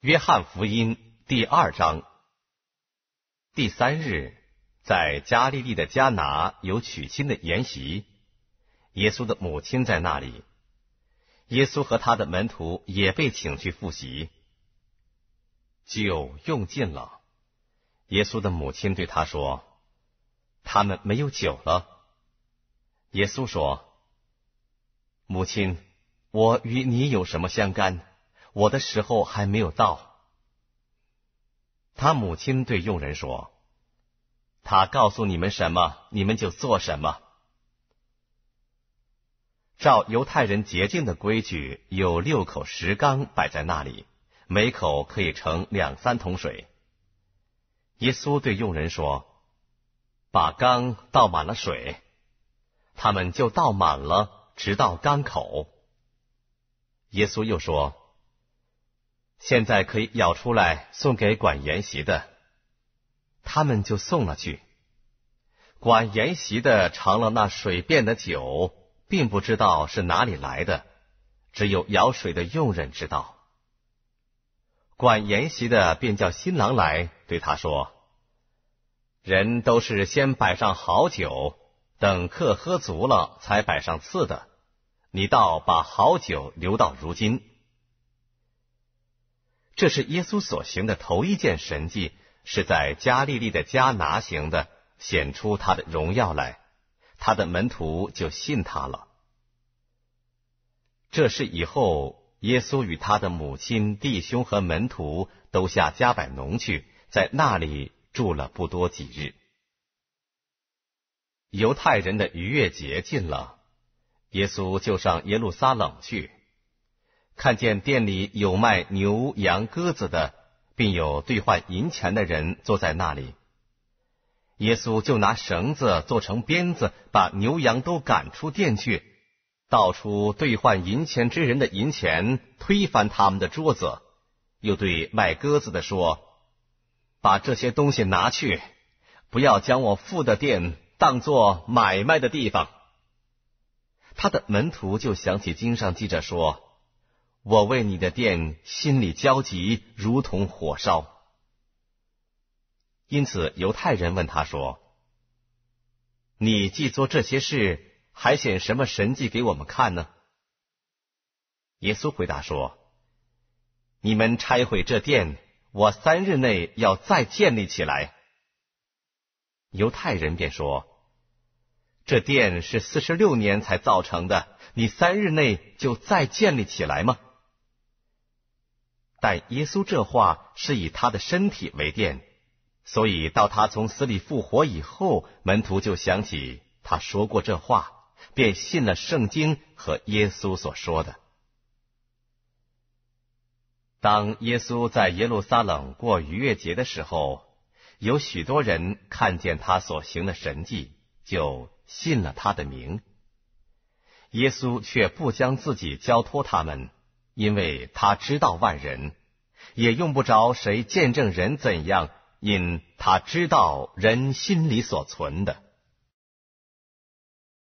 约翰福音第二章，第三日，在加利利的迦拿有娶亲的筵席，耶稣的母亲在那里，耶稣和他的门徒也被请去赴席。酒用尽了，耶稣的母亲对他说：“他们没有酒了。”耶稣说：“母亲，我与你有什么相干？”我的时候还没有到。他母亲对佣人说：“他告诉你们什么，你们就做什么。”照犹太人洁净的规矩，有六口石缸摆在那里，每口可以盛两三桶水。耶稣对佣人说：“把缸倒满了水。”他们就倒满了，直到缸口。耶稣又说。现在可以舀出来送给管筵袭的，他们就送了去。管筵袭的尝了那水变的酒，并不知道是哪里来的，只有舀水的佣人知道。管筵袭的便叫新郎来对他说：“人都是先摆上好酒，等客喝足了才摆上次的，你倒把好酒留到如今。”这是耶稣所行的头一件神迹，是在加利利的加拿行的，显出他的荣耀来，他的门徒就信他了。这是以后耶稣与他的母亲、弟兄和门徒都下加百农去，在那里住了不多几日。犹太人的逾越节近了，耶稣就上耶路撒冷去。看见店里有卖牛羊鸽子的，并有兑换银钱的人坐在那里。耶稣就拿绳子做成鞭子，把牛羊都赶出店去，倒出兑换银钱之人的银钱，推翻他们的桌子。又对卖鸽子的说：“把这些东西拿去，不要将我付的店当作买卖的地方。”他的门徒就想起经上记着说。我为你的殿心里焦急，如同火烧。因此，犹太人问他说：“你既做这些事，还显什么神迹给我们看呢？”耶稣回答说：“你们拆毁这殿，我三日内要再建立起来。”犹太人便说：“这殿是四十六年才造成的，你三日内就再建立起来吗？”但耶稣这话是以他的身体为殿，所以到他从死里复活以后，门徒就想起他说过这话，便信了圣经和耶稣所说的。当耶稣在耶路撒冷过逾越节的时候，有许多人看见他所行的神迹，就信了他的名。耶稣却不将自己交托他们。因为他知道万人，也用不着谁见证人怎样，因他知道人心里所存的。